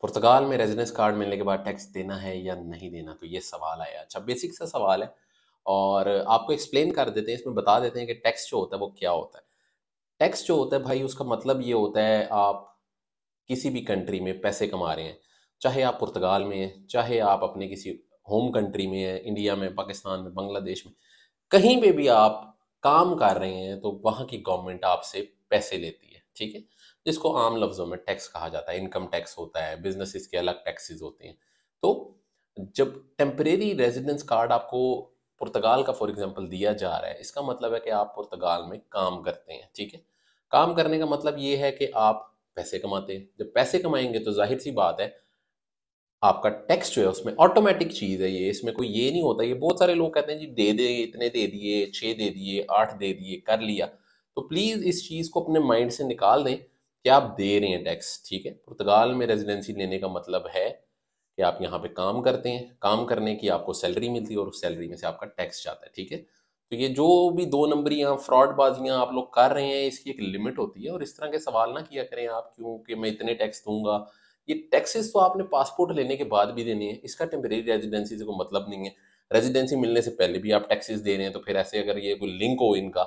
पुर्तगाल में residence card मिलने के बाद टैक्स देना है या नहीं देना तो ये सवाल आया अच्छा बेसिक सा सवाल है और आपको एक्सप्लेन कर देते हैं इसमें बता देते हैं कि टैक्स जो होता है वो क्या होता है टैक्स जो होता है भाई उसका मतलब ये होता है आप किसी भी कंट्री में पैसे कमा रहे हैं चाहे आप पुर्तगाल में हैं चाहे आप अपने किसी होम कंट्री में हैं इंडिया में पाकिस्तान में बांग्लादेश में कहीं पर भी आप काम कर रहे हैं तो वहाँ की गवर्नमेंट आपसे पैसे लेती है ठीक है जिसको आम लफ्जों में टैक्स कहा जाता है इनकम टैक्स होता है बिजनेसिस के अलग टैक्सेस होते हैं तो जब टेम्परेरी रेजिडेंस कार्ड आपको पुर्तगाल का फॉर एग्जांपल दिया जा रहा है इसका मतलब है कि आप पुर्तगाल में काम करते हैं ठीक है काम करने का मतलब ये है कि आप पैसे कमाते हैं जब पैसे कमाएंगे तो जाहिर सी बात है आपका टैक्स जो है उसमें ऑटोमेटिक चीज़ है ये इसमें कोई ये नहीं होता ये बहुत सारे लोग कहते हैं जी दे दे इतने दे दिए छः दे दिए आठ दे दिए कर लिया तो प्लीज़ इस चीज़ को अपने माइंड से निकाल दें कि आप दे रहे हैं टैक्स ठीक है पुर्तगाल में रेजिडेंसी लेने का मतलब है कि आप यहाँ पे काम करते हैं काम करने की आपको सैलरी मिलती है और उस सैलरी में से आपका टैक्स जाता है ठीक है तो ये जो भी दो नंबरियाँ फ्रॉडबाजियाँ आप लोग कर रहे हैं इसकी एक लिमिट होती है और इस तरह के सवाल ना किया करें आप क्योंकि मैं इतने टैक्स दूंगा ये टैक्सेस तो आपने पासपोर्ट लेने के बाद भी देने हैं इसका टेम्परेरी रेजिडेंसी से कोई मतलब नहीं है रेजिडेंसी मिलने से पहले भी आप टैक्सेस दे रहे हैं तो फिर ऐसे अगर ये कोई लिंक हो इनका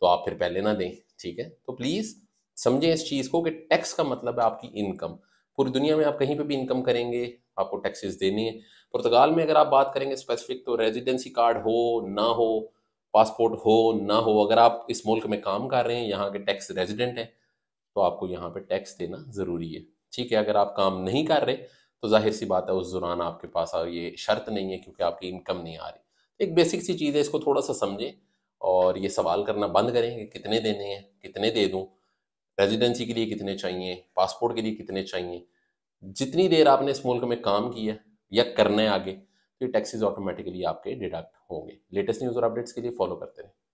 तो आप फिर पहले ना दें ठीक है तो प्लीज़ समझें इस चीज़ को कि टैक्स का मतलब है आपकी इनकम पूरी दुनिया में आप कहीं पे भी इनकम करेंगे आपको टैक्सेस देनी है पुर्तगाल में अगर आप बात करेंगे स्पेसिफिक तो रेजिडेंसी कार्ड हो ना हो पासपोर्ट हो ना हो अगर आप इस मुल्क में काम कर रहे हैं यहाँ के टैक्स रेजिडेंट हैं तो आपको यहाँ पर टैक्स देना ज़रूरी है ठीक है अगर आप काम नहीं कर रहे तो जाहिर सी बात है उस दौरान आपके पास ये शर्त नहीं है क्योंकि आपकी इनकम नहीं आ रही एक बेसिक सी चीज़ है इसको थोड़ा सा समझें और ये सवाल करना बंद करें कि कितने देने हैं कितने दे दूँ रेजिडेंसी के लिए कितने चाहिए पासपोर्ट के लिए कितने चाहिए जितनी देर आपने इस मुल्क में काम किया या करना है आगे तो ये टैक्सेस ऑटोमेटिकली आपके डिडक्ट होंगे लेटेस्ट न्यूज़ और अपडेट्स के लिए फॉलो करते रहें